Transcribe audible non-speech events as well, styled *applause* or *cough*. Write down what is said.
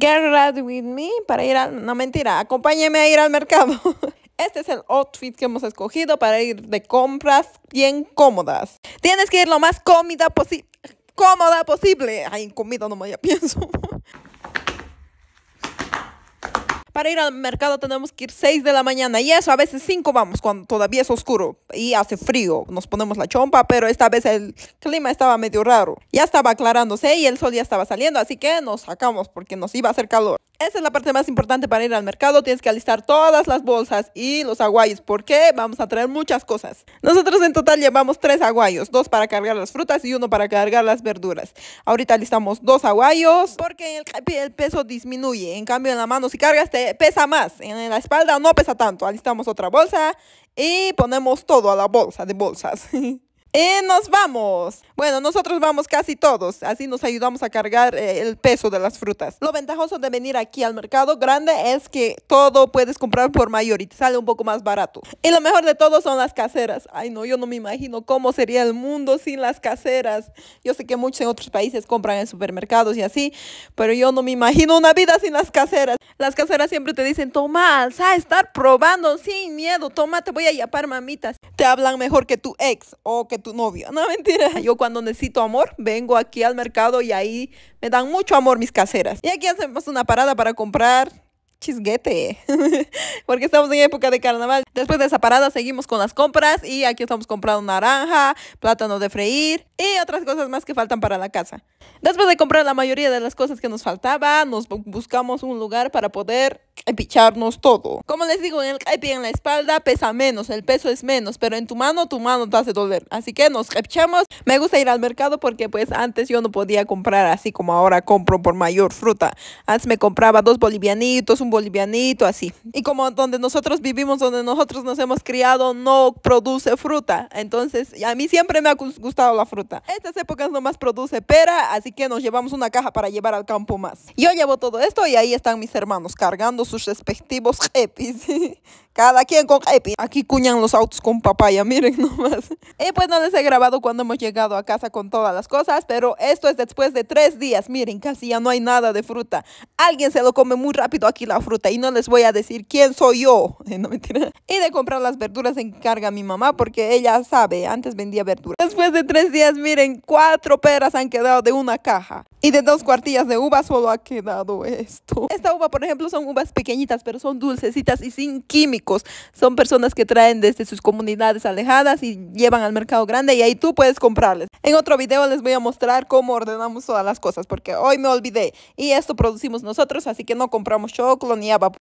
Get With Me para ir a... No, mentira, acompáñeme a ir al mercado. *laughs* Este es el outfit que hemos escogido para ir de compras bien cómodas. Tienes que ir lo más cómoda, posible cómoda posible. Ay, comida no me ya *laughs* pienso. Para ir al mercado tenemos que ir 6 de la mañana y eso a veces 5 vamos cuando todavía es oscuro y hace frío. Nos ponemos la chompa, pero esta vez el clima estaba medio raro. Ya estaba aclarándose y el sol ya estaba saliendo, así que nos sacamos porque nos iba a hacer calor. Esa es la parte más importante para ir al mercado. Tienes que alistar todas las bolsas y los aguayos. porque Vamos a traer muchas cosas. Nosotros en total llevamos tres aguayos. Dos para cargar las frutas y uno para cargar las verduras. Ahorita alistamos dos aguayos porque el, el peso disminuye. En cambio en la mano si cargas te pesa más. En la espalda no pesa tanto. Alistamos otra bolsa y ponemos todo a la bolsa de bolsas. *laughs* Y eh, nos vamos. Bueno, nosotros vamos casi todos, así nos ayudamos a cargar eh, el peso de las frutas. Lo ventajoso de venir aquí al mercado grande es que todo puedes comprar por mayor y te sale un poco más barato. Y lo mejor de todo son las caseras. Ay, no, yo no me imagino cómo sería el mundo sin las caseras. Yo sé que muchos en otros países compran en supermercados y así, pero yo no me imagino una vida sin las caseras. Las caseras siempre te dicen, toma, a estar probando sin miedo, toma, te voy a yapar mamitas te hablan mejor que tu ex o que tu novio. No, mentira. Yo cuando necesito amor, vengo aquí al mercado y ahí me dan mucho amor mis caseras. Y aquí hacemos una parada para comprar chisguete, *laughs* porque estamos en época de carnaval. Después de esa parada seguimos con las compras y aquí estamos comprando naranja, plátano de freír, y otras cosas más que faltan para la casa. Después de comprar la mayoría de las cosas que nos faltaba, nos buscamos un lugar para poder picharnos todo. Como les digo, en el caipi en la espalda pesa menos, el peso es menos, pero en tu mano, tu mano te hace doler. Así que nos pichamos. Me gusta ir al mercado porque pues antes yo no podía comprar así como ahora compro por mayor fruta. Antes me compraba dos bolivianitos, un bolivianito, así. Y como donde nosotros vivimos, donde nosotros nos hemos criado, no produce fruta. Entonces, a mí siempre me ha gustado la fruta. Estas épocas nomás produce pera, así que nos llevamos una caja para llevar al campo más. Yo llevo todo esto y ahí están mis hermanos cargando sus respectivos *laughs* jepis. Cada quien con jepi. Aquí cuñan los autos con papaya, miren nomás. Y pues no les he grabado cuando hemos llegado a casa con todas las cosas, pero esto es después de tres días. Miren, casi ya no hay nada de fruta. Alguien se lo come muy rápido aquí la fruta y no les voy a decir quién soy yo. *laughs* No mentira. Y de comprar las verduras se encarga mi mamá porque ella sabe, antes vendía verduras. Después de tres días pues miren, cuatro peras han quedado de una caja. Y de dos cuartillas de uva solo ha quedado esto. Esta uva, por ejemplo, son uvas pequeñitas, pero son dulcecitas y sin químicos. Son personas que traen desde sus comunidades alejadas y llevan al mercado grande y ahí tú puedes comprarles. En otro video les voy a mostrar cómo ordenamos todas las cosas, porque hoy me olvidé. Y esto producimos nosotros, así que no compramos choclo ni agua.